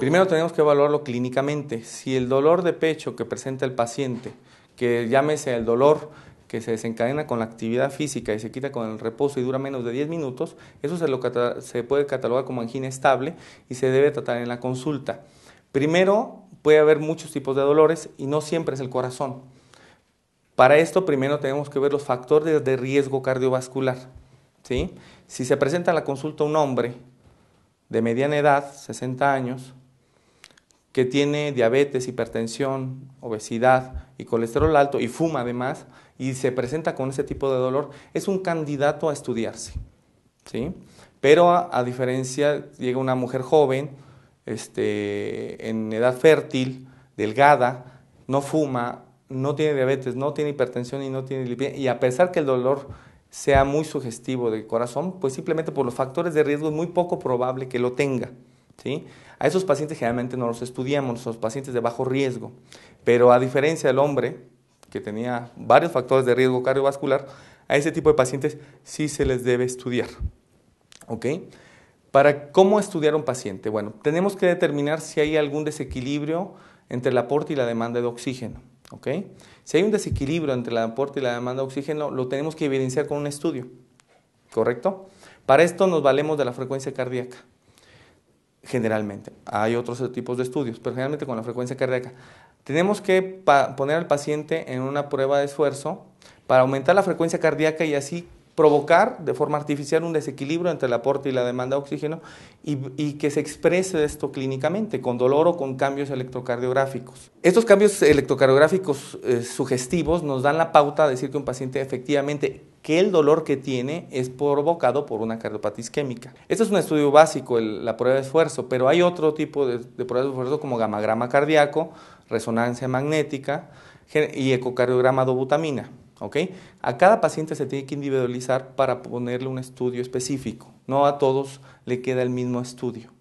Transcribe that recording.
primero tenemos que evaluarlo clínicamente. Si el dolor de pecho que presenta el paciente, que llámese el dolor que se desencadena con la actividad física y se quita con el reposo y dura menos de 10 minutos, eso se, se puede catalogar como angina estable y se debe tratar en la consulta. Primero, puede haber muchos tipos de dolores y no siempre es el corazón. Para esto primero tenemos que ver los factores de riesgo cardiovascular. Si se presenta en la consulta un hombre de mediana edad, 60 años, que tiene diabetes, hipertensión, obesidad y colesterol alto y fuma además y se presenta con ese tipo de dolor, es un candidato a estudiarse. ¿sí? Pero a, diferencia, llega una mujer joven, este, en edad fértil, delgada, no fuma, no tiene diabetes, no tiene hipertensión y no tiene Y a pesar que el dolor sea muy sugestivo del corazón, pues simplemente por los factores de riesgo es muy poco probable que lo tenga. A esos pacientes generalmente no los estudiamos, son pacientes de bajo riesgo, pero a diferencia del hombre, que tenía varios factores de riesgo cardiovascular, a ese tipo de pacientes sí se les debe estudiar. ¿Ok? Para cómo estudiar un paciente, bueno, tenemos que determinar si hay algún desequilibrio entre el aporte y la demanda de oxígeno. ¿Ok? Si hay un desequilibrio entre el aporte y la demanda de oxígeno, lo tenemos que evidenciar con un estudio. ¿Correcto? Para esto nos valemos de la frecuencia cardíaca generalmente. Hay otros tipos de estudios, pero generalmente con la frecuencia cardíaca. Tenemos que poner al paciente en una prueba de esfuerzo para aumentar la frecuencia cardíaca y así provocar de forma artificial un desequilibrio entre el aporte y la demanda de oxígeno y, que se exprese esto clínicamente, con dolor o con cambios electrocardiográficos. Estos cambios electrocardiográficos eh, sugestivos nos dan la pauta de decir que un paciente efectivamente que el dolor que tiene es provocado por una cardiopatía isquémica. Este es un estudio básico, la prueba de esfuerzo, pero hay otro tipo de, prueba de esfuerzo como gamagrama cardíaco, resonancia magnética y ecocardiograma dobutamina. A cada paciente se tiene que individualizar para ponerle un estudio específico. No a todos le queda el mismo estudio.